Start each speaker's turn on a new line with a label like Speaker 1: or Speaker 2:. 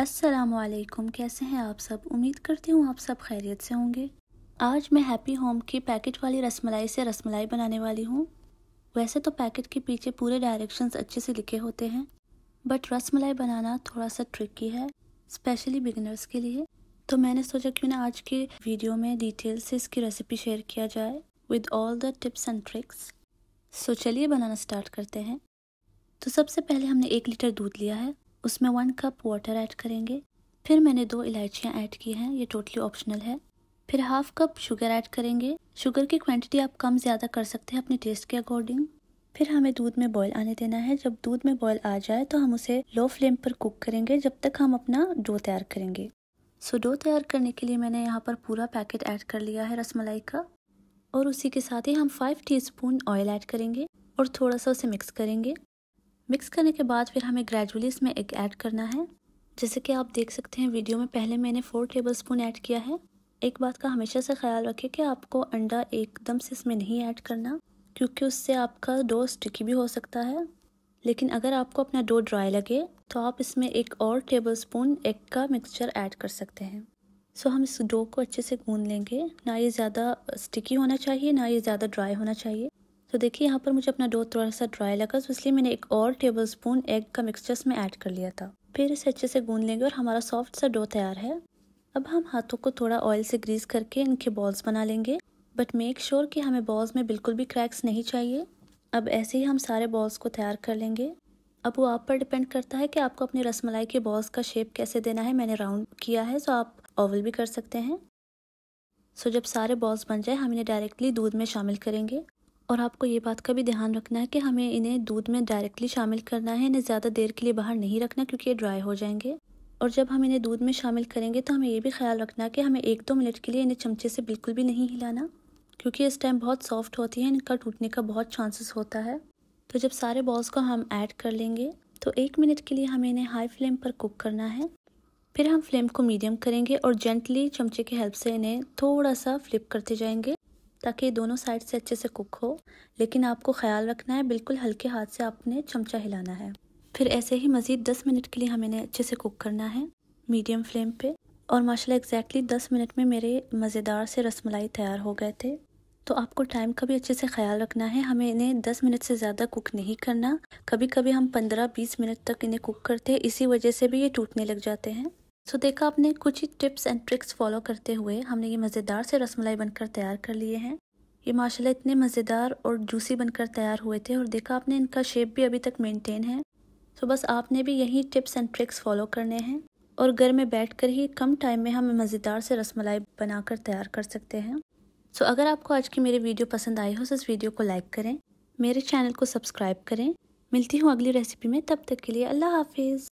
Speaker 1: असलकुम कैसे हैं आप सब उम्मीद करती हूँ आप सब खैरियत से होंगे आज मैं हैप्पी होम की पैकेट वाली रसमलाई से रसमलाई बनाने वाली हूँ वैसे तो पैकेट के पीछे पूरे डायरेक्शंस अच्छे से लिखे होते हैं बट रसमलाई बनाना थोड़ा सा ट्रिकी है स्पेशली बिगिनर्स के लिए तो मैंने सोचा क्यों ना आज के वीडियो में डिटेल से इसकी रेसिपी शेयर किया जाए with all the tips and tricks so चलिए बनाना स्टार्ट करते हैं तो सबसे पहले हमने एक लीटर दूध लिया है उसमें वन कप वाटर ऐड करेंगे फिर मैंने दो इलायचियाँ ऐड की हैं ये टोटली ऑप्शनल है फिर हाफ कप शुगर ऐड करेंगे शुगर की क्वांटिटी आप कम ज़्यादा कर सकते हैं अपने टेस्ट के अकॉर्डिंग फिर हमें दूध में बॉयल आने देना है जब दूध में बॉयल आ जाए तो हम उसे लो फ्लेम पर कुक करेंगे जब तक हम अपना डो तैयार करेंगे सो डो तैयार करने के लिए मैंने यहाँ पर पूरा पैकेट ऐड कर लिया है रसमलाई का और उसी के साथ ही हम फाइव टीस्पून ऑयल ऐड करेंगे और थोड़ा सा उसे मिक्स करेंगे मिक्स करने के बाद फिर हमें ग्रेजुअली इसमें एग ऐड करना है जैसे कि आप देख सकते हैं वीडियो में पहले मैंने फ़ोर टेबल स्पून ऐड किया है एक बात का हमेशा से ख्याल रखें कि आपको अंडा एकदम से इसमें नहीं ऐड करना क्योंकि उससे आपका डो स्टिकी भी हो सकता है लेकिन अगर आपको अपना डो ड्राई लगे तो आप इसमें एक और टेबल स्पून एग का मिक्सचर ऐड कर सकते हैं सो हम इस डो को अच्छे से गून लेंगे ना ये ज़्यादा स्टिकी होना चाहिए ना ये ज़्यादा ड्राई होना चाहिए तो देखिए यहाँ पर मुझे अपना डो थोड़ा सा ड्राई लगा तो इसलिए मैंने एक और टेबल स्पून एग का मिक्सचर इसमें ऐड कर लिया था फिर इसे अच्छे से गूँध लेंगे और हमारा सॉफ्ट सा डो तैयार है अब हम हाथों को थोड़ा ऑयल से ग्रीस करके इनके बॉल्स बना लेंगे बट मेक श्योर कि हमें बॉल्स में बिल्कुल भी क्रैक्स नहीं चाहिए अब ऐसे ही हम सारे बॉल्स को तैयार कर लेंगे अब वो आप पर डिपेंड करता है कि आपको अपने रसमलाई के बॉल्स का शेप कैसे देना है मैंने राउंड किया है तो आप ओवल भी कर सकते हैं सो जब सारे बॉल्स बन जाए हम इन्हें डायरेक्टली दूध में शामिल करेंगे और आपको ये बात का भी ध्यान रखना है कि हमें इन्हें दूध में डायरेक्टली शामिल करना है इन्हें ज़्यादा देर के लिए बाहर नहीं रखना क्योंकि ये ड्राई हो जाएंगे और जब हम इन्हें दूध में शामिल करेंगे तो हमें ये भी ख्याल रखना है कि हमें एक दो मिनट के लिए इन्हें चमचे से बिल्कुल भी नहीं हिलाना क्योंकि इस टाइम बहुत सॉफ्ट होती है इनका टूटने का बहुत चांसेस होता है तो जब सारे बॉल्स को हम ऐड कर लेंगे तो एक मिनट के लिए हमें इन्हें हाई फ्लेम पर कुक करना है फिर हम फ्लेम को मीडियम करेंगे और जेंटली चमचे की हेल्प से इन्हें थोड़ा सा फ्लिप करते जाएंगे ताकि दोनों साइड से अच्छे से कुक हो लेकिन आपको ख्याल रखना है बिल्कुल हल्के हाथ से आपने चमचा हिलाना है फिर ऐसे ही मज़ीद दस मिनट के लिए हमें इन्हें अच्छे से कुक करना है मीडियम फ्लेम पर और माशाला एग्जैक्टली दस मिनट में मेरे मज़ेदार से रसमलाई तैयार हो गए थे तो आपको टाइम का भी अच्छे से ख्याल रखना है हमें इन्हें दस मिनट से ज़्यादा कुक नहीं करना कभी कभी हम पंद्रह बीस मिनट तक इन्हें कुक करते हैं इसी वजह से भी ये टूटने लग जाते हैं सो so, देखा आपने कुछ ही टिप्स एंड ट्रिक्स फॉलो करते हुए हमने ये मज़ेदार से रसमलाई बनकर तैयार कर लिए हैं ये माशाल्लाह इतने मज़ेदार और जूसी बनकर तैयार हुए थे और देखा आपने इनका शेप भी अभी तक मेंटेन है सो so, बस आपने भी यही टिप्स एंड ट्रिक्स फॉलो करने हैं और घर में बैठ ही कम टाइम में हम मज़ेदार से रसमलाई बनाकर तैयार कर सकते हैं सो so, अगर आपको आज की मेरी वीडियो पसंद आई हो तो इस वीडियो को लाइक करें मेरे चैनल को सब्सक्राइब करें मिलती हूँ अगली रेसिपी में तब तक के लिए अल्लाह हाफिज़